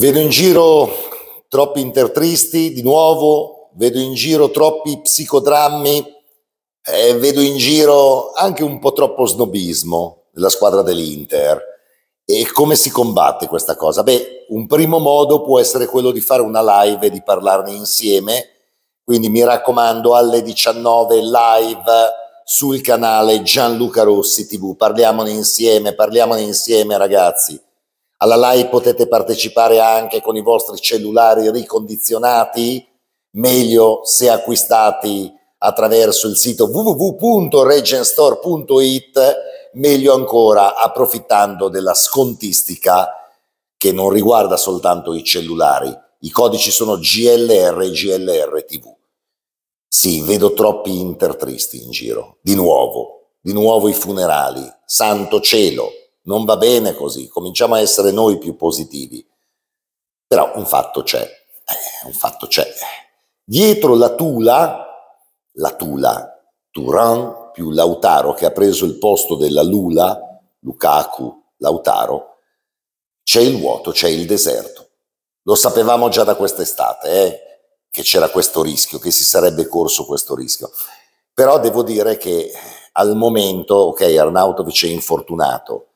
Vedo in giro troppi intertristi di nuovo, vedo in giro troppi psicodrammi, eh, vedo in giro anche un po' troppo snobismo della squadra dell'Inter. E come si combatte questa cosa? Beh, un primo modo può essere quello di fare una live e di parlarne insieme. Quindi mi raccomando, alle 19 live sul canale Gianluca Rossi TV. Parliamone insieme, parliamone insieme, ragazzi. Alla live potete partecipare anche con i vostri cellulari ricondizionati, meglio se acquistati attraverso il sito www.regenstore.it, meglio ancora approfittando della scontistica che non riguarda soltanto i cellulari. I codici sono GLR e GLR TV. Sì, vedo troppi intertristi in giro. Di nuovo, di nuovo i funerali. Santo cielo! non va bene così, cominciamo a essere noi più positivi. Però un fatto c'è, eh, un fatto c'è. Dietro la Tula, la Tula, Turan più Lautaro che ha preso il posto della Lula, Lukaku, Lautaro, c'è il vuoto, c'è il deserto. Lo sapevamo già da quest'estate, eh, che c'era questo rischio, che si sarebbe corso questo rischio. Però devo dire che al momento, ok, Arnautovic è infortunato,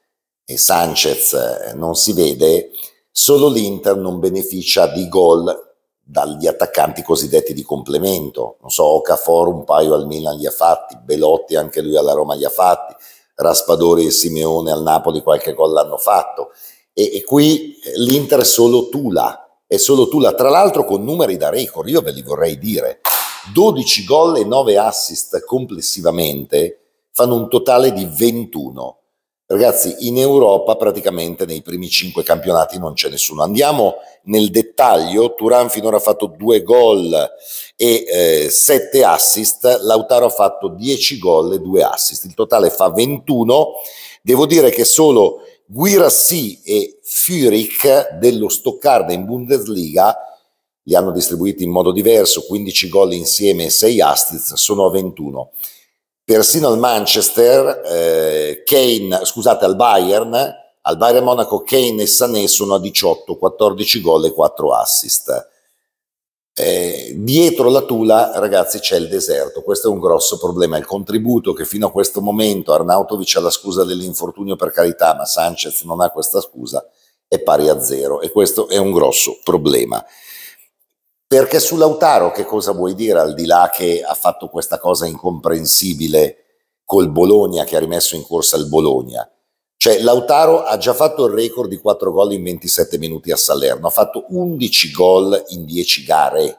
e Sanchez eh, non si vede, solo l'Inter non beneficia di gol dagli attaccanti cosiddetti di complemento. Non so, Ocafor un paio al Milan li ha fatti, Belotti anche lui alla Roma li ha fatti, Raspadori e Simeone al Napoli qualche gol l'hanno fatto. E, e qui eh, l'Inter è solo Tula, è solo Tula, tra l'altro con numeri da record, io ve li vorrei dire. 12 gol e 9 assist complessivamente fanno un totale di 21 Ragazzi, in Europa praticamente nei primi cinque campionati non c'è nessuno. Andiamo nel dettaglio, Turan finora ha fatto due gol e eh, sette assist, Lautaro ha fatto dieci gol e due assist, il totale fa 21. Devo dire che solo Guirassi e Furic dello Stoccarda in Bundesliga li hanno distribuiti in modo diverso, 15 gol insieme e 6 assist, sono a 21 persino al Manchester, eh, Kane, scusate, al Bayern, al Bayern Monaco Kane e Sané sono a 18, 14 gol e 4 assist. Eh, dietro la Tula, ragazzi, c'è il deserto. Questo è un grosso problema. Il contributo che fino a questo momento Arnautovic ha la scusa dell'infortunio per carità, ma Sanchez non ha questa scusa, è pari a zero e questo è un grosso problema. Perché su Lautaro che cosa vuoi dire al di là che ha fatto questa cosa incomprensibile col Bologna, che ha rimesso in corsa il Bologna? Cioè Lautaro ha già fatto il record di 4 gol in 27 minuti a Salerno, ha fatto 11 gol in 10 gare.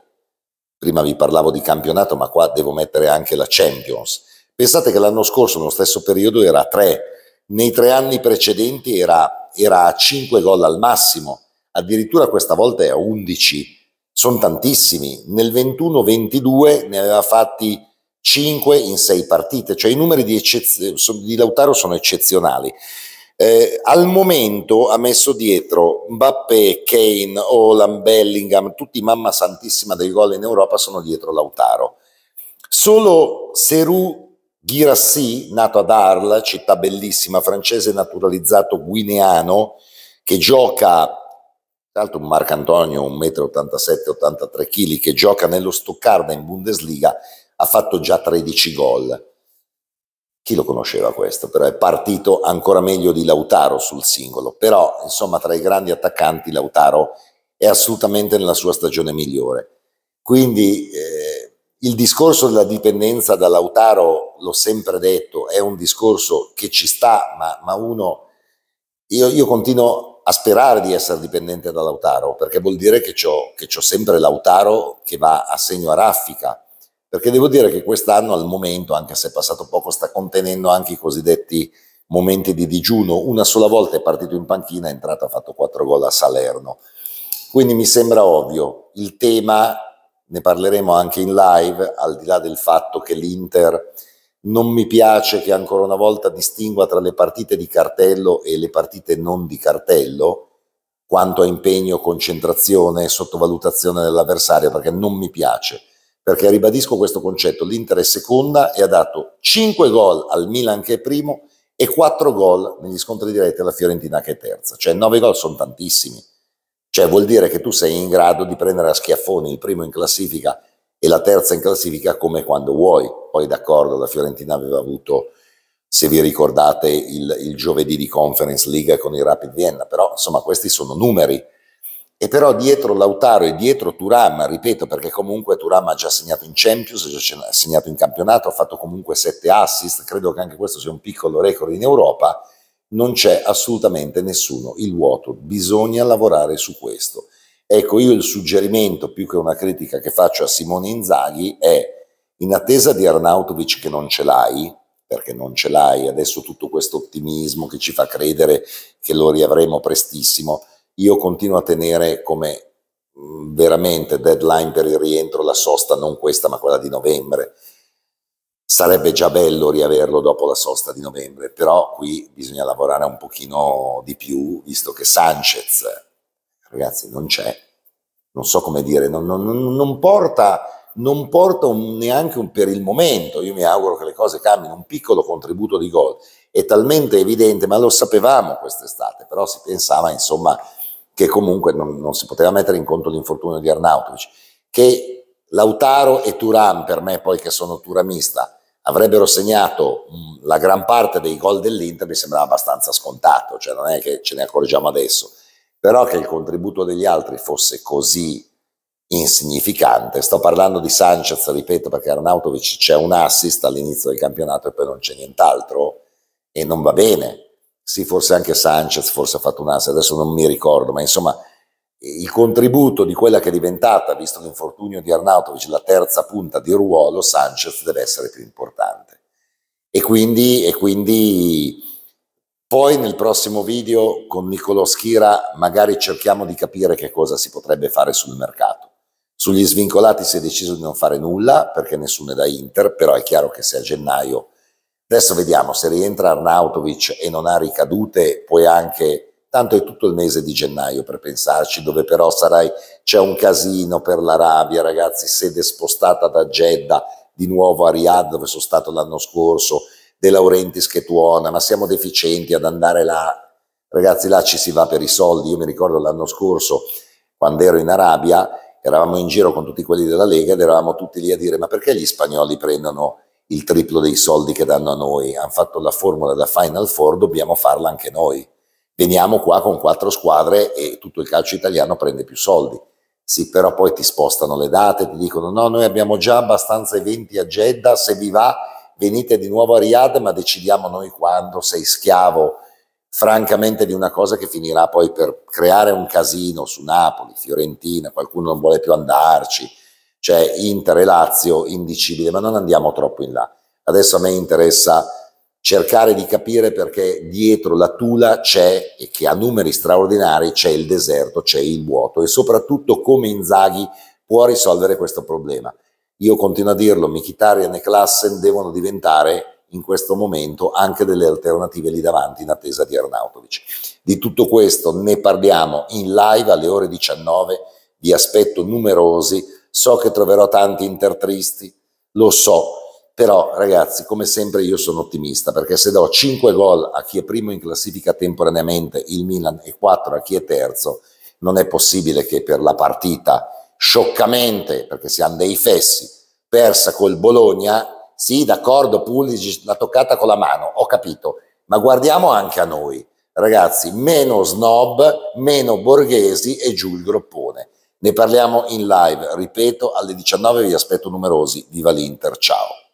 Prima vi parlavo di campionato, ma qua devo mettere anche la Champions. Pensate che l'anno scorso, nello stesso periodo, era a 3. Nei tre anni precedenti era, era a 5 gol al massimo. Addirittura questa volta è a 11 sono tantissimi. Nel 21-22 ne aveva fatti 5 in 6 partite, cioè i numeri di, eccez- di Lautaro sono eccezionali. Eh, al momento ha messo dietro Mbappé, Kane, Olam, Bellingham, tutti mamma santissima dei gol in Europa sono dietro Lautaro. Solo Serou Girassi, nato ad Arles, città bellissima francese naturalizzato guineano, che gioca tra l'altro un Antonio, 1,87-83 m, kg, che gioca nello Stoccarda in Bundesliga, ha fatto già 13 gol. Chi lo conosceva questo? Però è partito ancora meglio di Lautaro sul singolo. Però, insomma, tra i grandi attaccanti Lautaro è assolutamente nella sua stagione migliore. Quindi eh, il discorso della dipendenza da Lautaro, l'ho sempre detto, è un discorso che ci sta, ma, ma uno... Io, io continuo a sperare di essere dipendente da Lautaro, perché vuol dire che ho, che ho sempre Lautaro che va a segno a raffica, perché devo dire che quest'anno al momento, anche se è passato poco, sta contenendo anche i cosiddetti momenti di digiuno, una sola volta è partito in panchina, è entrato, ha fatto 4 gol a Salerno. Quindi mi sembra ovvio, il tema, ne parleremo anche in live, al di là del fatto che l'Inter non mi piace che ancora una volta distingua tra le partite di cartello e le partite non di cartello, quanto a impegno, concentrazione, e sottovalutazione dell'avversario, perché non mi piace. Perché ribadisco questo concetto, l'Inter è seconda e ha dato 5 gol al Milan che è primo e 4 gol negli scontri diretti alla Fiorentina che è terza. Cioè 9 gol sono tantissimi. Cioè vuol dire che tu sei in grado di prendere a schiaffone il primo in classifica e la terza in classifica come quando vuoi. Poi d'accordo, la Fiorentina aveva avuto, se vi ricordate, il, il giovedì di Conference League con il Rapid Vienna, però insomma questi sono numeri. E però dietro Lautaro e dietro Turam, ripeto perché comunque Turam ha già segnato in Champions, ha già segnato in campionato, ha fatto comunque sette assist, credo che anche questo sia un piccolo record in Europa, non c'è assolutamente nessuno, il vuoto, bisogna lavorare su questo. Ecco, io il suggerimento, più che una critica che faccio a Simone Inzaghi, è in attesa di Arnautovic che non ce l'hai, perché non ce l'hai adesso tutto questo ottimismo che ci fa credere che lo riavremo prestissimo, io continuo a tenere come mm, veramente deadline per il rientro la sosta, non questa ma quella di novembre. Sarebbe già bello riaverlo dopo la sosta di novembre, però qui bisogna lavorare un pochino di più, visto che Sanchez ragazzi, non c'è. Non so come dire, non, non, non porta, non porta un, neanche un, per il momento, io mi auguro che le cose cambino, un piccolo contributo di gol. È talmente evidente, ma lo sapevamo quest'estate, però si pensava, insomma, che comunque non, non si poteva mettere in conto l'infortunio di Arnautovic, che Lautaro e Turan, per me poi che sono turamista, avrebbero segnato mm, la gran parte dei gol dell'Inter mi sembrava abbastanza scontato, cioè non è che ce ne accorgiamo adesso però che il contributo degli altri fosse così insignificante. Sto parlando di Sanchez, ripeto, perché Arnautovic c'è un assist all'inizio del campionato e poi non c'è nient'altro e non va bene. Sì, forse anche Sanchez forse ha fatto un assist, adesso non mi ricordo, ma insomma il contributo di quella che è diventata, visto l'infortunio di Arnautovic, la terza punta di ruolo, Sanchez deve essere più importante. E quindi, e quindi poi nel prossimo video con Niccolò Schira magari cerchiamo di capire che cosa si potrebbe fare sul mercato. Sugli svincolati si è deciso di non fare nulla perché nessuno è da Inter, però è chiaro che se a gennaio... Adesso vediamo se rientra Arnautovic e non ha ricadute, puoi anche... Tanto è tutto il mese di gennaio per pensarci, dove però sarai... C'è un casino per l'Arabia, ragazzi, sede spostata da Jeddah di nuovo a Riyadh dove sono stato l'anno scorso, De Laurentiis che tuona, ma siamo deficienti ad andare là. Ragazzi, là ci si va per i soldi. Io mi ricordo l'anno scorso, quando ero in Arabia, eravamo in giro con tutti quelli della Lega ed eravamo tutti lì a dire ma perché gli spagnoli prendono il triplo dei soldi che danno a noi? Hanno fatto la formula da Final Four, dobbiamo farla anche noi. Veniamo qua con quattro squadre e tutto il calcio italiano prende più soldi. Sì, però poi ti spostano le date, ti dicono no, noi abbiamo già abbastanza eventi a Jeddah, se vi va venite di nuovo a Riyadh, ma decidiamo noi quando sei schiavo francamente di una cosa che finirà poi per creare un casino su Napoli, Fiorentina, qualcuno non vuole più andarci, cioè Inter e Lazio indicibile, ma non andiamo troppo in là. Adesso a me interessa cercare di capire perché dietro la Tula c'è, e che ha numeri straordinari c'è il deserto, c'è il vuoto e soprattutto come Inzaghi può risolvere questo problema. Io continuo a dirlo, Michitarian e Klassen devono diventare in questo momento anche delle alternative lì davanti in attesa di Arnautovic. Di tutto questo ne parliamo in live alle ore 19, vi aspetto numerosi, so che troverò tanti intertristi, lo so, però ragazzi come sempre io sono ottimista perché se do 5 gol a chi è primo in classifica temporaneamente il Milan e 4 a chi è terzo non è possibile che per la partita scioccamente, perché siamo dei fessi, persa col Bologna, sì, d'accordo, Pulisic l'ha toccata con la mano, ho capito, ma guardiamo anche a noi, ragazzi, meno snob, meno borghesi e giù il groppone. Ne parliamo in live, ripeto, alle 19 vi aspetto numerosi, viva l'Inter, ciao.